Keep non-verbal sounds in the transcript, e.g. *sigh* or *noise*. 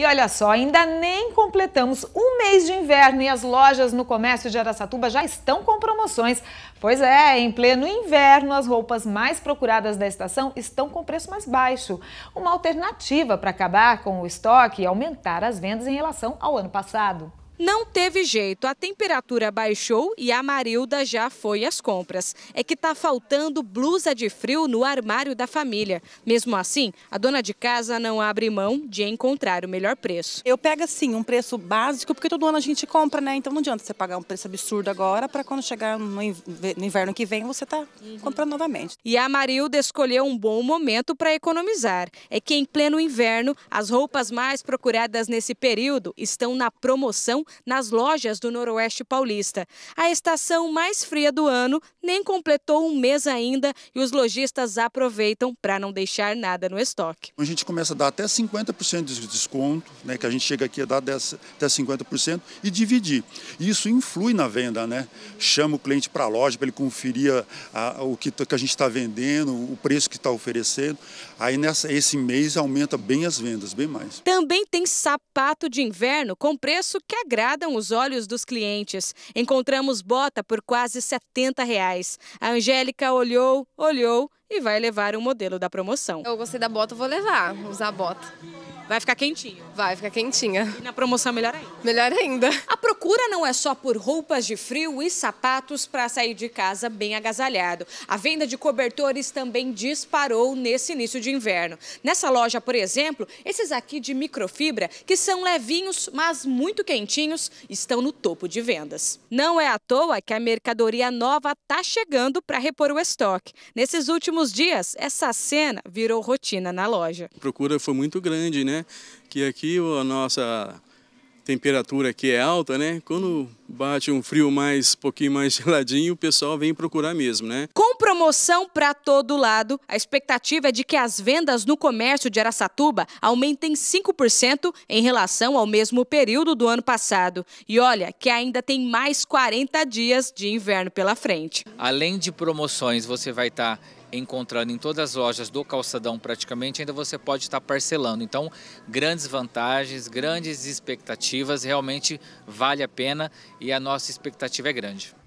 E olha só, ainda nem completamos um mês de inverno e as lojas no comércio de Araçatuba já estão com promoções. Pois é, em pleno inverno, as roupas mais procuradas da estação estão com preço mais baixo. Uma alternativa para acabar com o estoque e aumentar as vendas em relação ao ano passado. Não teve jeito, a temperatura baixou e a Marilda já foi às compras. É que está faltando blusa de frio no armário da família. Mesmo assim, a dona de casa não abre mão de encontrar o melhor preço. Eu pego assim um preço básico, porque todo ano a gente compra, né? Então não adianta você pagar um preço absurdo agora para quando chegar no inverno que vem você tá uhum. comprando novamente. E a Marilda escolheu um bom momento para economizar. É que em pleno inverno, as roupas mais procuradas nesse período estão na promoção nas lojas do Noroeste Paulista. A estação mais fria do ano nem completou um mês ainda e os lojistas aproveitam para não deixar nada no estoque. A gente começa a dar até 50% de desconto, né, que a gente chega aqui a dar até 50% e dividir. Isso influi na venda, né? Chama o cliente para a loja para ele conferir a, a, o que, que a gente está vendendo, o preço que está oferecendo. Aí nessa, esse mês aumenta bem as vendas, bem mais. Também tem sapato de inverno com preço que agrada agradam os olhos dos clientes. Encontramos bota por quase 70 reais. A Angélica olhou, olhou e vai levar o um modelo da promoção. Eu gostei da bota, vou levar, usar a bota. Vai ficar quentinho. Vai ficar quentinha. E na promoção melhor ainda. Melhor ainda. A procura não é só por roupas de frio e sapatos para sair de casa bem agasalhado. A venda de cobertores também disparou nesse início de inverno. Nessa loja, por exemplo, esses aqui de microfibra, que são levinhos, mas muito quentinhos, estão no topo de vendas. Não é à toa que a mercadoria nova tá chegando para repor o estoque. Nesses últimos dias, essa cena virou rotina na loja. A procura foi muito grande, né? Que aqui a nossa temperatura aqui é alta, né? Quando bate um frio mais, pouquinho mais *laughs* geladinho, o pessoal vem procurar mesmo, né? Com Promoção para todo lado. A expectativa é de que as vendas no comércio de Araçatuba aumentem 5% em relação ao mesmo período do ano passado. E olha que ainda tem mais 40 dias de inverno pela frente. Além de promoções, você vai estar tá encontrando em todas as lojas do calçadão praticamente, ainda você pode estar tá parcelando. Então, grandes vantagens, grandes expectativas, realmente vale a pena e a nossa expectativa é grande.